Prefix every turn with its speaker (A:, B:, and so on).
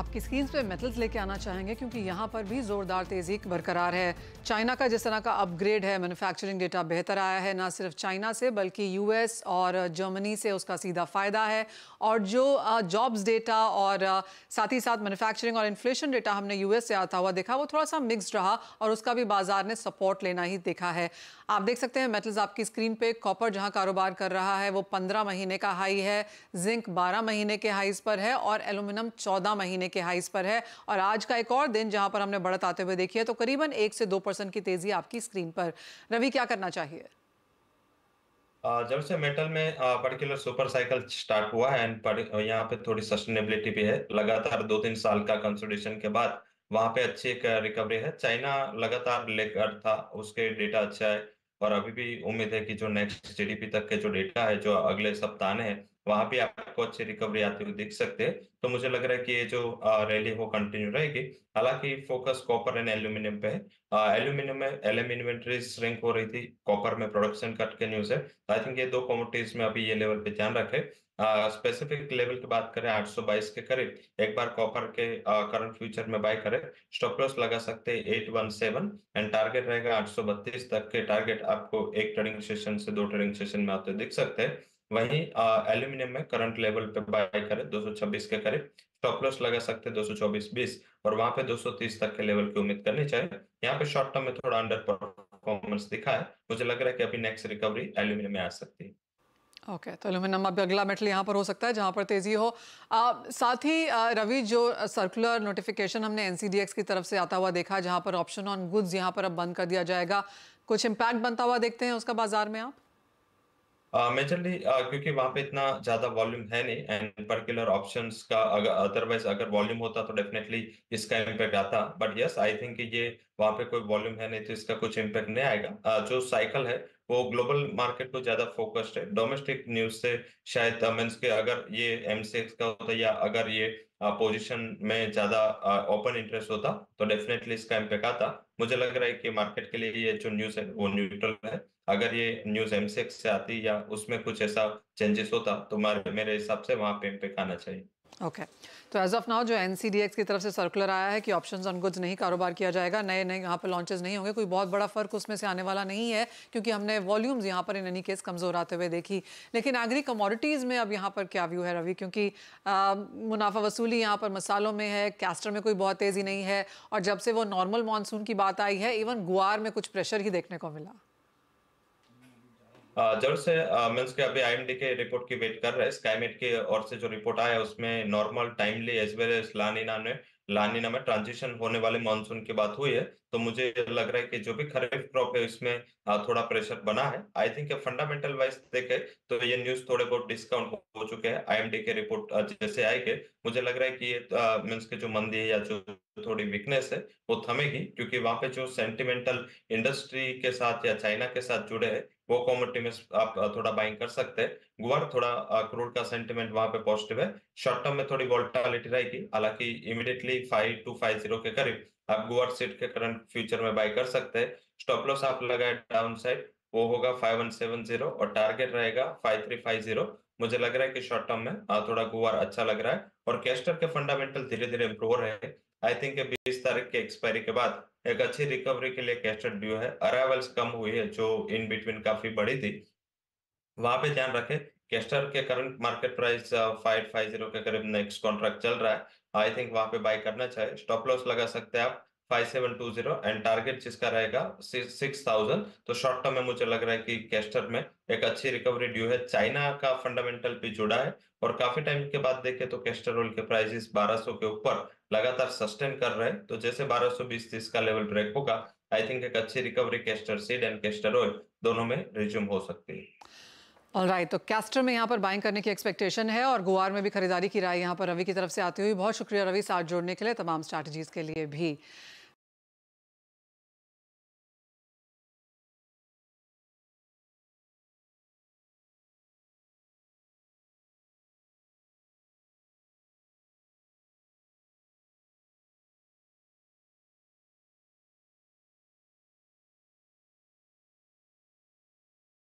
A: आपकी स्क्रीन पे मेटल्स लेके आना चाहेंगे क्योंकि यहाँ पर भी ज़ोरदार तेज़ी बरकरार है चाइना का जिस तरह का अपग्रेड है मैन्युफैक्चरिंग डेटा बेहतर आया है ना सिर्फ चाइना से बल्कि यूएस और जर्मनी से उसका सीधा फ़ायदा है और जो जॉब्स डेटा और साथ ही साथ मैन्युफैक्चरिंग और इन्फ्लेशन डेटा हमने यूएस से आता हुआ देखा वो थोड़ा सा मिक्सड रहा और उसका भी बाज़ार ने सपोर्ट लेना ही देखा है आप देख सकते हैं मेटल्स आपकी स्क्रीन पे कॉपर जहां कारोबार कर रहा है वो पंद्रह महीने का हाई है जिंक बारह महीने के हाइज पर है और एलुमिनियम चौदह महीने के हाइस पर है और आज का एक और दिन जहां पर हमने बढ़त आते हुए देखी है तो करीबन एक से दो परसेंट की तेजी आपकी स्क्रीन पर रवि क्या करना चाहिए
B: जब से मेटल में पर्टिकुलर सुपर साइकिल स्टार्ट हुआ है एंड यहाँ पे थोड़ी सस्टेनेबिलिटी भी है लगातार दो तीन साल का कंसोलिडेशन के बाद वहां पे अच्छी एक रिकवरी है चाइना लगातार लेकर था उसके डेटा अच्छा है और अभी भी उम्मीद है कि जो नेक्स्ट जीडीपी तक के जो डेटा है जो अगले सप्ताह है वहां पे आपको अच्छी रिकवरी आती हुई दिख सकते हैं तो मुझे लग रहा है कि ये जो रैली हो कंटिन्यू रहेगी हालांकि फोकस कॉपर एंड एल्यूमिनियम पे है एल्यूमिनियम में एलएम इन्वेंट्री श्रिंक हो रही थी कॉपर में प्रोडक्शन कट के न्यूज है आई थिंक ये दो कॉमोडिटीज में अभी ये लेवल पे ध्यान रखे स्पेसिफिक लेवल की बात करें 822 के करीब एक बार कॉपर के करंट फ्यूचर में बाय करें स्टॉप लॉस लगा सकते हैं 817 एंड टारगेट रहेगा 832 तक के टारगेट आपको एक ट्रेडिंग सेशन से दो ट्रेडिंग सेशन में आते दिख सकते हैं वहीं एल्यूमिनियम में करंट लेवल पे बाय करें 226 के करीब स्टॉप लॉस लगा सकते हैं 224 20 और वहां पे 230 तक के लेवल की उम्मीद करनी चाहिए यहाँ पे शॉर्ट टर्म में थोड़ा अंडर परफॉर्मेंस दिखा है मुझे लग रहा है कि अभी नेक्स्ट रिकवरी एल्यूमिनियम में आ सकती है
A: ओके okay, तो एल्यूमिनियम अभी अगला मेटल यहाँ पर हो सकता है जहाँ पर तेजी हो आ, साथ ही रवि जो सर्कुलर नोटिफिकेशन हमने एनसीडीएक्स की तरफ से आता हुआ देखा जहाँ पर ऑप्शन ऑन गुड्स यहाँ पर अब बंद कर दिया जाएगा कुछ इम्पैक्ट बनता हुआ देखते हैं उसका बाजार में आप
B: मेजरली uh, uh, क्योंकि वहां पे इतना ज्यादा वॉल्यूम है नहीं एंड पर्टिकुलर ऑप्शन का अगर अदरवाइज अगर वॉल्यूम होता तो डेफिनेटली इसका इम्पैक्ट आता बट यस आई थिंक ये वहां पे कोई वॉल्यूम है नहीं तो इसका कुछ इम्पैक्ट नहीं आएगा uh, जो साइकिल है वो ग्लोबल मार्केट को ज्यादा फोकस्ड है डोमेस्टिक न्यूज से शायद मीन्स uh, के अगर ये एम का होता या अगर ये पोजिशन uh, में ज्यादा ओपन इंटरेस्ट होता तो डेफिनेटली इसका इम्पैक्ट आता मुझे लग रहा है कि मार्केट के लिए ये जो न्यूज है वो न्यूट्रल है अगर ये न्यूज एम से आती या उसमें कुछ ऐसा चेंजेस होता तो मेरे हिसाब से वहाँ पे इम्पेक्ट आना चाहिए
A: ओके okay. तो एज ऑफ नाउ जो एन की तरफ से सर्कुलर आया है कि ऑप्शंस ऑन गुड्स नहीं कारोबार किया जाएगा नए नए यहाँ पर लॉन्चेस नहीं होंगे कोई बहुत बड़ा फर्क उसमें से आने वाला नहीं है क्योंकि हमने वॉल्यूम्स यहाँ पर इन एनी केस कमज़ोर आते हुए देखी लेकिन एग्री कमोडिटीज़ में अब यहाँ पर क्या व्यू है रवि क्योंकि आ, मुनाफा वसूली यहाँ पर मसालों में है कैस्टर में कोई बहुत तेज़ी नहीं है और जब से वो नॉर्मल मानसून की बात आई है इवन गुआर में कुछ प्रेशर ही देखने को मिला
B: जरूर से मीन्स के अभी आई के रिपोर्ट की वेट कर रहे हैं स्काईमेट की ओर से जो रिपोर्ट आया उसमें normal timely as well as La Nina में लानीना में ट्रांजिशन होने वाले मानसून की बात हुई है तो मुझे लग रहा है कि जो भी खरीफ क्रॉप है उसमें हाँ, थोड़ा प्रेशर बना है आई थिंक फंडामेंटल वाइज देखे तो ये न्यूज थोड़े बहुत डिस्काउंट हो चुके हैं आईएमडी के रिपोर्ट जैसे आएंगे मुझे लग रहा है कि ये मीन्स के जो मंदी है या जो थोड़ी वीकनेस है वो थमेगी क्योंकि वहां पे जो सेंटिमेंटल इंडस्ट्री के साथ या चाइना के साथ जुड़े हैं वो कॉमोडिटी में आप थोड़ा बाइंग कर सकते हैं गुआर थोड़ा क्रूड का सेंटिमेंट वहां पे पॉजिटिव है शॉर्ट टर्म में थोड़ी वोल्टालिटी रहेगी हालांकि immediately five two five zero के करीब आप गुवाट सेट के करंट फ्यूचर में बाय कर सकते हैं स्टॉप लॉस आप लगाए डाउन साइड वो होगा फाइव वन सेवन जीरो और टारगेट रहेगा फाइव थ्री फाइव जीरो मुझे लग रहा है कि शॉर्ट टर्म में हाँ, थोड़ा गुवार अच्छा लग रहा है और कैस्टर के फंडामेंटल धीरे धीरे इंप्रूव हो रहे हैं आई थिंक बीस तारीख के एक्सपायरी के बाद एक अच्छी रिकवरी के लिए कैस्टर ड्यू है अरावल्स कम हुई है जो इन बिटवीन काफी बड़ी थी वहां पे ध्यान रखें केस्टर के current market price five five zero के करीब नेक्स्ट कॉन्ट्रैक्ट चल रहा है आई थिंक वहां पे बाय करना चाहिए स्टॉप लॉस लगा सकते हैं आप five seven two zero and target जिसका रहेगा सिक्स थाउजेंड तो शॉर्ट टर्म में मुझे लग रहा है कि कैस्टर में एक अच्छी रिकवरी ड्यू है चाइना का फंडामेंटल भी जुड़ा है और काफी टाइम के बाद देखे तो कैस्टर ऑयल के प्राइसेस 1200 के ऊपर लगातार सस्टेन कर रहे हैं तो जैसे बारह सौ बीस तीस का लेवल ब्रेक होगा आई थिंक एक अच्छी recovery castor seed and castor oil दोनों में रिज्यूम हो सकती है
A: ऑल राइट right, तो कैस्टर में यहाँ पर बाइंग करने की एक्सपेक्टेशन है और गुआर में भी खरीदारी की राय यहाँ पर रवि की तरफ से आती हुई बहुत शुक्रिया रवि साथ जोड़ने के लिए तमाम स्ट्रैटेजीज के लिए भी